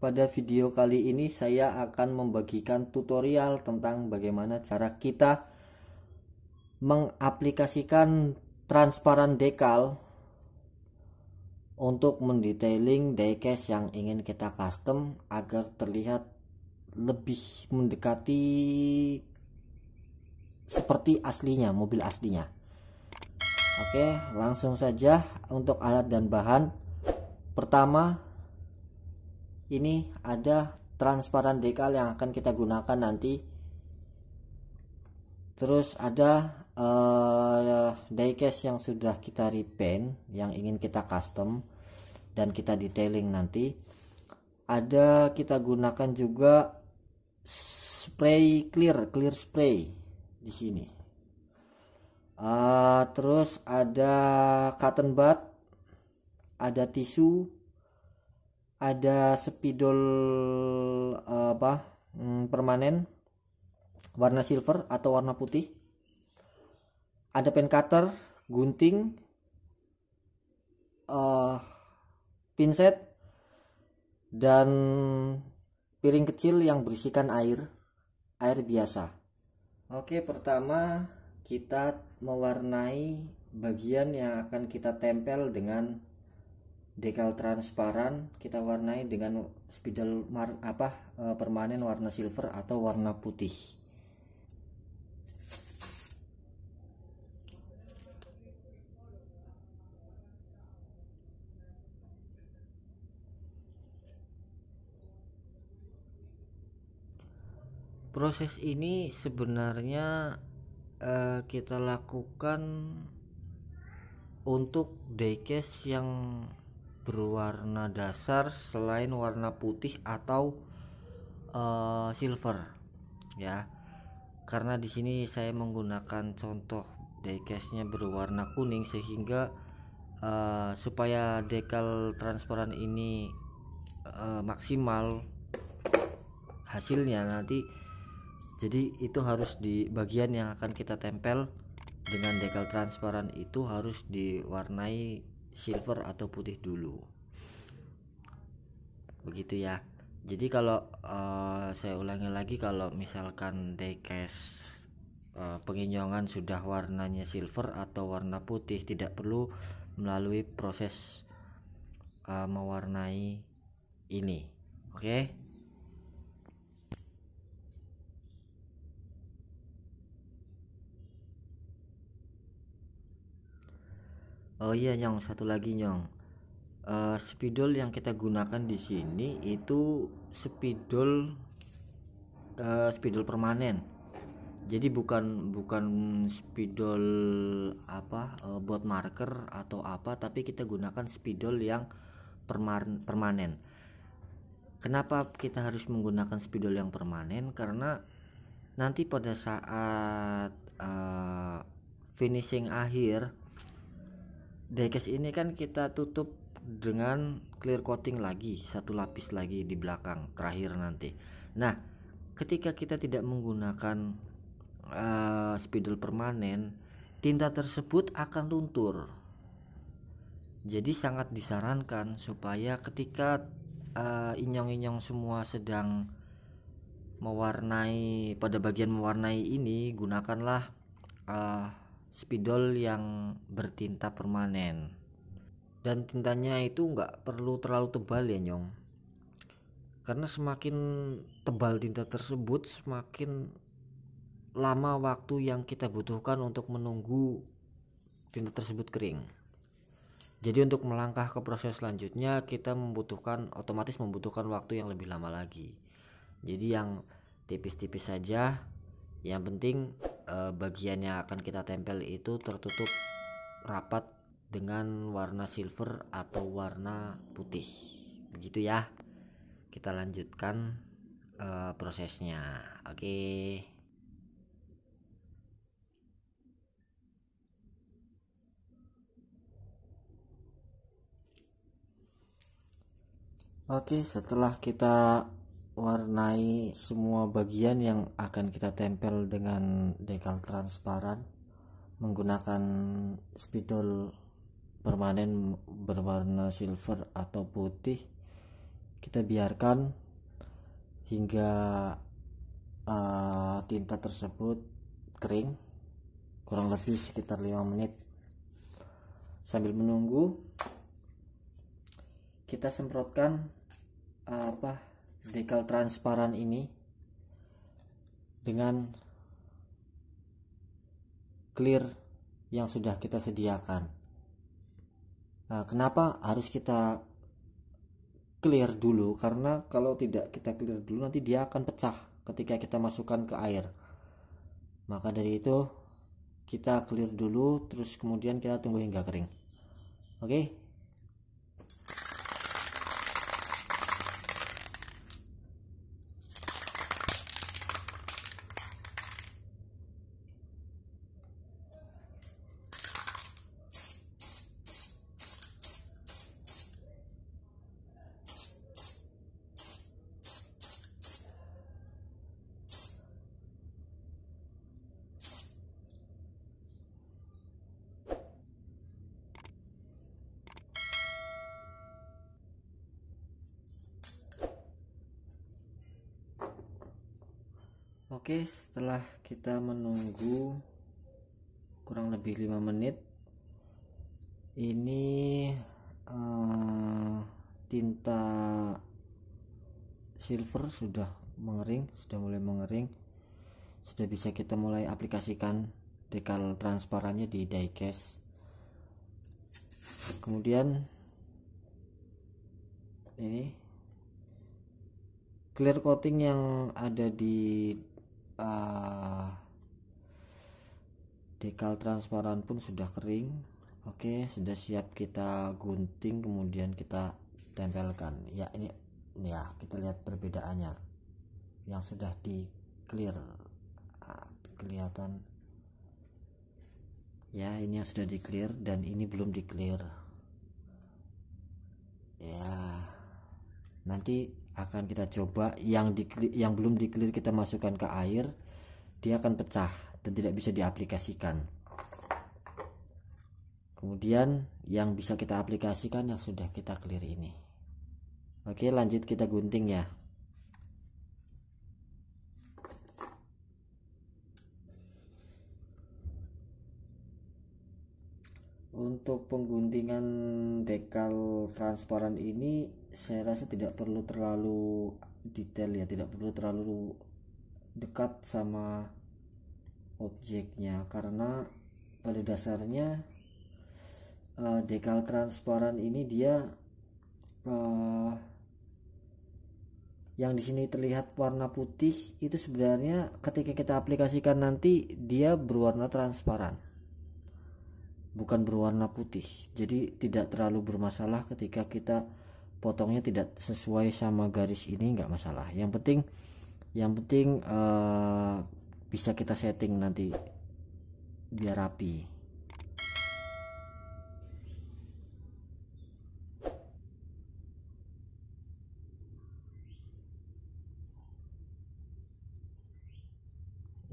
Pada video kali ini saya akan membagikan tutorial tentang bagaimana cara kita mengaplikasikan transparan decal untuk mendetailing diecast yang ingin kita custom agar terlihat lebih mendekati seperti aslinya mobil aslinya oke langsung saja untuk alat dan bahan pertama ini ada transparan decal yang akan kita gunakan nanti terus ada uh, eh, diecast yang sudah kita repaint yang ingin kita custom dan kita detailing nanti ada kita gunakan juga spray clear clear spray di sini uh, terus ada cotton bud ada tisu ada spidol eh, apa hmm, permanen warna silver atau warna putih ada pen cutter gunting uh, pinset dan piring kecil yang berisikan air air biasa oke pertama kita mewarnai bagian yang akan kita tempel dengan decal transparan kita warnai dengan spidol mar apa e, permanen warna silver atau warna putih proses ini sebenarnya e, kita lakukan untuk diecast yang berwarna dasar selain warna putih atau uh, silver ya karena di sini saya menggunakan contoh diecastnya berwarna kuning sehingga uh, supaya decal transparan ini uh, maksimal hasilnya nanti jadi itu harus di bagian yang akan kita tempel dengan decal transparan itu harus diwarnai silver atau putih dulu begitu ya jadi kalau uh, saya ulangi lagi kalau misalkan diecast uh, eh, penginjongan sudah warnanya silver atau warna putih tidak perlu melalui proses uh, mewarnai ini oke okay? Oh iya nyong, satu lagi nyong. Uh, spidol yang kita gunakan di sini itu spidol uh, spidol permanen. Jadi bukan bukan spidol apa uh, buat marker atau apa, tapi kita gunakan spidol yang permanen. Kenapa kita harus menggunakan spidol yang permanen? Karena nanti pada saat uh, finishing akhir Dekes ini kan kita tutup dengan clear coating lagi satu lapis lagi di belakang terakhir nanti nah ketika kita tidak menggunakan uh, spidol permanen tinta tersebut akan luntur jadi sangat disarankan supaya ketika inyong eh, inyong-inyong semua sedang mewarnai pada bagian mewarnai ini gunakanlah uh, spidol yang bertinta permanen dan tintanya itu nggak perlu terlalu tebal ya nyong karena semakin tebal tinta tersebut semakin lama waktu yang kita butuhkan untuk menunggu tinta tersebut kering jadi untuk melangkah ke proses selanjutnya kita membutuhkan otomatis membutuhkan waktu yang lebih lama lagi jadi yang tipis-tipis saja yang penting eh, bagian yang akan kita tempel itu tertutup rapat dengan warna silver atau warna putih begitu ya kita lanjutkan uh, prosesnya oke okay. Oke, setelah kita warnai semua bagian yang akan kita tempel dengan dekal transparan menggunakan spidol permanen berwarna silver atau putih kita biarkan hingga uh, tinta tersebut kering kurang lebih sekitar 5 menit sambil menunggu kita semprotkan uh, apa decal transparan ini dengan clear yang sudah kita sediakan. Nah, kenapa harus kita clear dulu? Karena kalau tidak kita clear dulu nanti dia akan pecah ketika kita masukkan ke air. Maka dari itu kita clear dulu terus kemudian kita tunggu hingga kering. Oke. Okay? Oke, setelah kita menunggu kurang lebih 5 menit, ini uh, tinta silver sudah mengering, sudah mulai mengering. Sudah bisa kita mulai aplikasikan dekal transparannya di diecast. Kemudian ini clear coating yang ada di uh, dekal transparan pun sudah kering oke sudah siap kita gunting kemudian kita tempelkan ya ini ya kita lihat perbedaannya yang sudah di clear ah, kelihatan ya ini yang sudah di clear dan ini belum di clear nanti akan kita coba yang di, yang belum diklir kita masukkan ke air dia akan pecah dan tidak bisa diaplikasikan kemudian yang bisa kita aplikasikan yang sudah kita clear ini oke lanjut kita gunting ya untuk pengguntingan dekal transparan ini saya rasa tidak perlu terlalu detail ya tidak perlu terlalu dekat sama objeknya karena pada dasarnya uh, dekal transparan ini dia uh, yang di sini terlihat warna putih itu sebenarnya ketika kita aplikasikan nanti dia berwarna transparan bukan berwarna putih jadi tidak terlalu bermasalah ketika kita potongnya tidak sesuai sama garis ini nggak masalah yang penting yang penting uh, bisa kita setting nanti biar rapi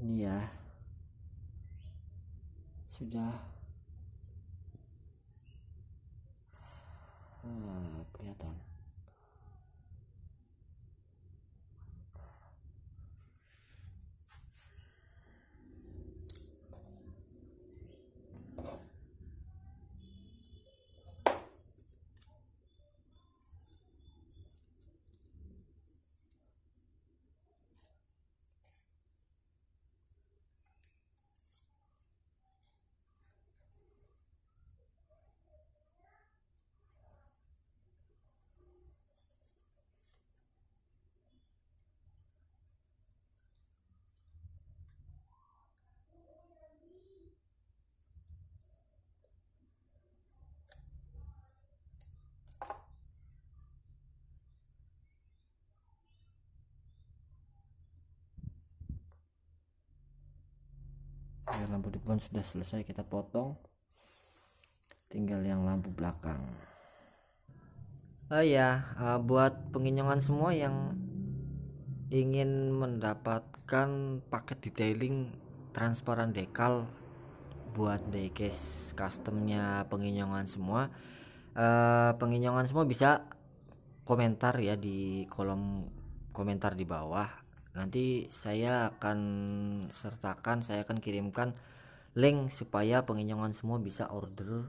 ini ya sudah ya, lampu depan sudah selesai kita potong tinggal yang lampu belakang oh ya buat penginjongan semua yang ingin mendapatkan paket detailing transparan dekal buat diecast customnya penginjongan semua uh, eh, penginjongan semua bisa komentar ya di kolom komentar di bawah nanti saya akan sertakan saya akan kirimkan link supaya penginjungan semua bisa order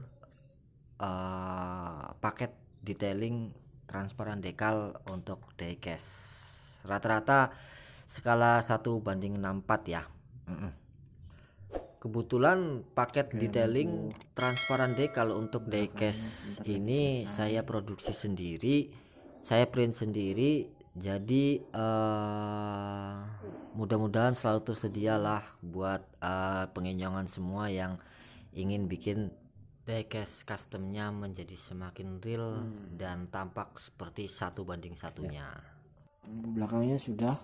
uh, paket detailing transparan dekal untuk diecast rata-rata skala 1 banding 64 ya mm -mm. kebetulan paket detailing transparan dekal untuk diecast ini saya produksi sendiri saya print sendiri jadi uh, mudah-mudahan selalu tersedia lah buat uh, semua yang ingin bikin diecast customnya menjadi semakin real hmm. dan tampak seperti satu banding satunya ya. belakangnya sudah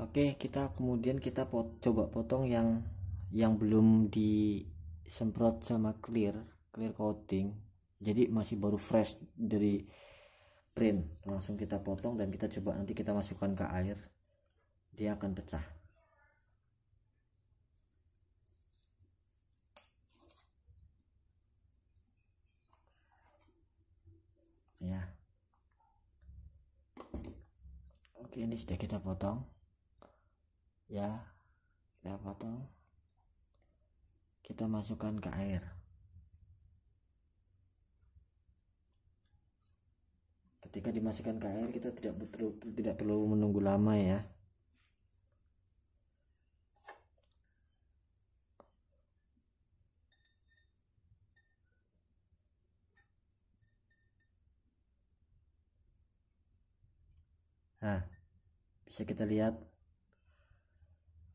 oke kita kemudian kita pot coba potong yang yang belum disemprot sama clear clear coating jadi masih baru fresh dari print langsung kita potong dan kita coba nanti kita masukkan ke air dia akan pecah ya oke ini sudah kita potong ya kita potong kita masukkan ke air ketika dimasukkan ke air kita tidak perlu tidak perlu menunggu lama ya Nah, bisa kita lihat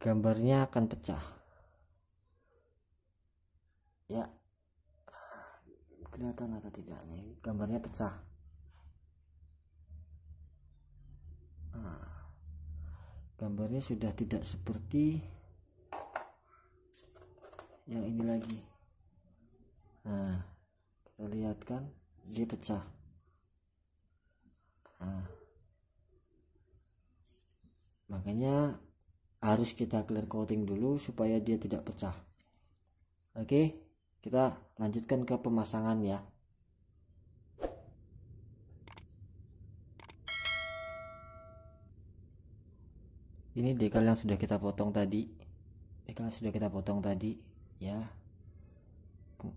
gambarnya akan pecah. Ya, kelihatan atau tidak nih? Gambarnya pecah. Nah, gambarnya sudah tidak seperti yang ini lagi nah kita lihat kan dia pecah nah, makanya harus kita clear coating dulu supaya dia tidak pecah oke kita lanjutkan ke pemasangan ya ini decal yang sudah kita potong tadi decal yang sudah kita potong tadi ya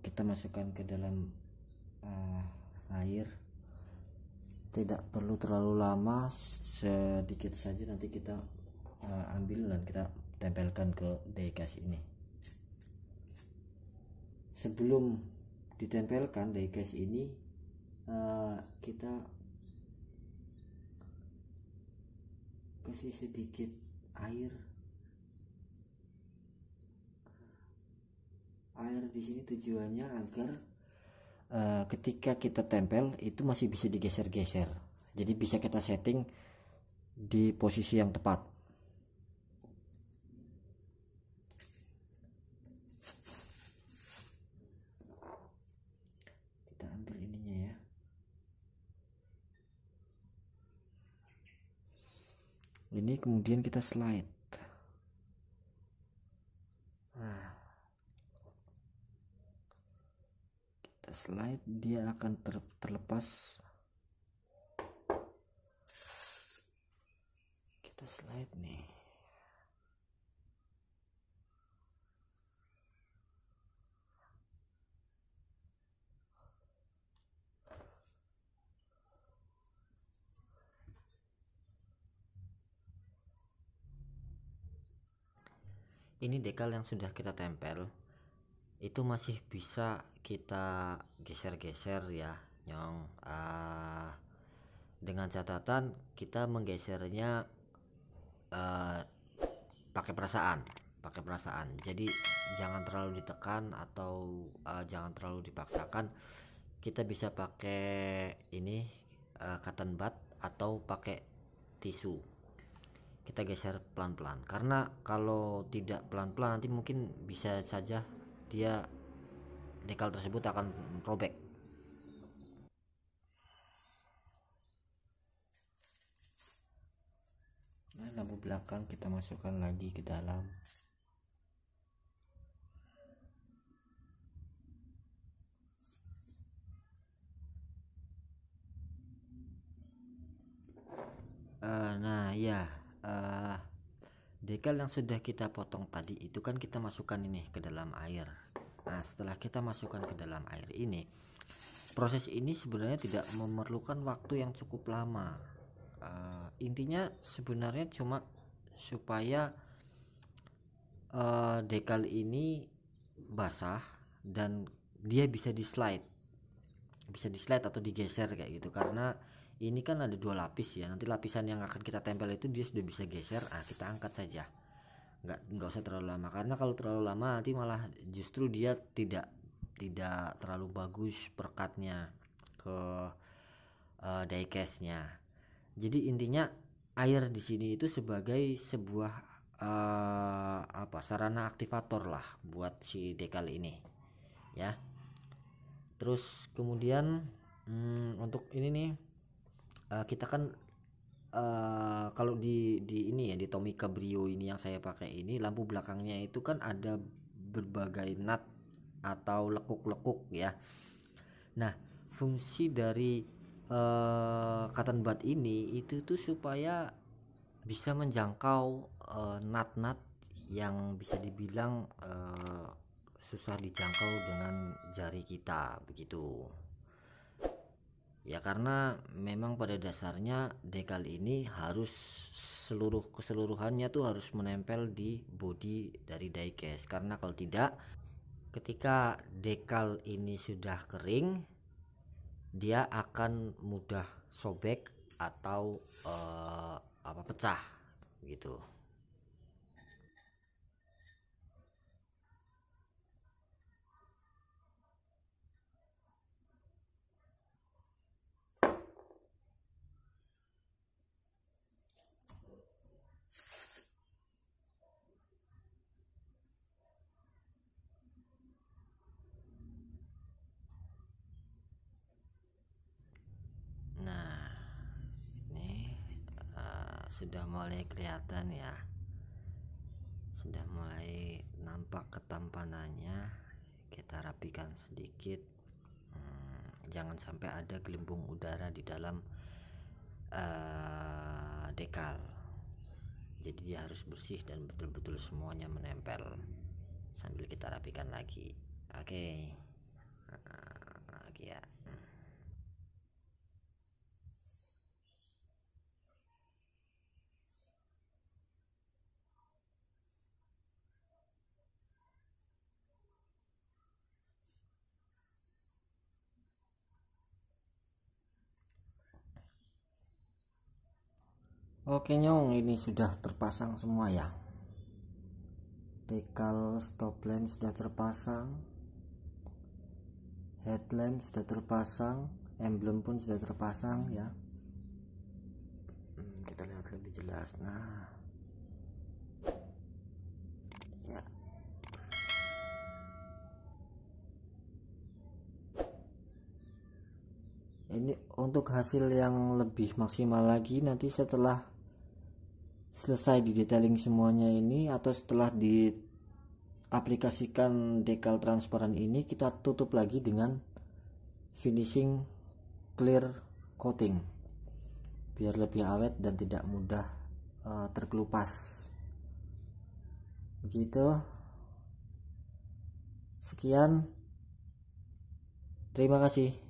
kita masukkan ke dalam uh, air tidak perlu terlalu lama sedikit saja nanti kita uh, ambil dan kita tempelkan ke diecast ini sebelum ditempelkan diecast ini uh, kita kasih sedikit air air di sini tujuannya agar uh, ketika kita tempel itu masih bisa digeser-geser jadi bisa kita setting di posisi yang tepat ini kemudian kita slide nah. kita slide dia akan ter terlepas kita slide nih ini dekal yang sudah kita tempel itu masih bisa kita geser-geser ya nyong uh, dengan catatan kita menggesernya uh, pakai perasaan pakai perasaan jadi jangan terlalu ditekan atau uh, jangan terlalu dipaksakan kita bisa pakai ini uh, cotton bud atau pakai tisu kita geser pelan-pelan karena kalau tidak pelan-pelan nanti mungkin bisa saja dia decal tersebut akan robek nah lampu belakang kita masukkan lagi ke dalam uh, nah ya uh, eh, dekal yang sudah kita potong tadi itu kan kita masukkan ini ke dalam air nah setelah kita masukkan ke dalam air ini proses ini sebenarnya tidak memerlukan waktu yang cukup lama uh, intinya sebenarnya cuma supaya uh, eh, dekal ini basah dan dia bisa di slide bisa di slide atau digeser kayak gitu karena ini kan ada dua lapis ya nanti lapisan yang akan kita tempel itu dia sudah bisa geser ah kita angkat saja nggak nggak usah terlalu lama karena kalau terlalu lama nanti malah justru dia tidak tidak terlalu bagus perkatnya ke uh, eh, diecast nya jadi intinya air di sini itu sebagai sebuah uh, apa sarana aktivator lah buat si dekal ini ya terus kemudian hmm, untuk ini nih uh, kita kan uh, kalau di di ini ya di Tommy Cabrio ini yang saya pakai ini lampu belakangnya itu kan ada berbagai nut atau lekuk-lekuk ya. Nah, fungsi dari uh, cotton bud ini itu tuh supaya bisa menjangkau nat-nat uh, yang bisa dibilang uh, susah dijangkau dengan jari kita begitu. Ya karena memang pada dasarnya decal ini harus seluruh keseluruhannya tuh harus menempel di body dari diecast karena kalau tidak ketika dekal ini sudah kering dia akan mudah sobek atau uh, apa pecah gitu. sudah mulai kelihatan ya sudah mulai nampak ketampanannya kita rapikan sedikit hmm, jangan sampai ada gelembung udara di dalam uh, dekal jadi dia harus bersih dan betul-betul semuanya menempel sambil kita rapikan lagi oke okay. uh, okay ah, ah, ya Oke nyong ini sudah terpasang semua ya Dekal stop lamp sudah terpasang Headlamp sudah terpasang Emblem pun sudah terpasang ya hmm, Kita lihat lebih jelas Nah Ya Ini untuk hasil yang lebih maksimal lagi nanti setelah selesai di detailing semuanya ini atau setelah diaplikasikan decal transparan ini kita tutup lagi dengan finishing clear coating biar lebih awet dan tidak mudah uh, terkelupas begitu sekian terima kasih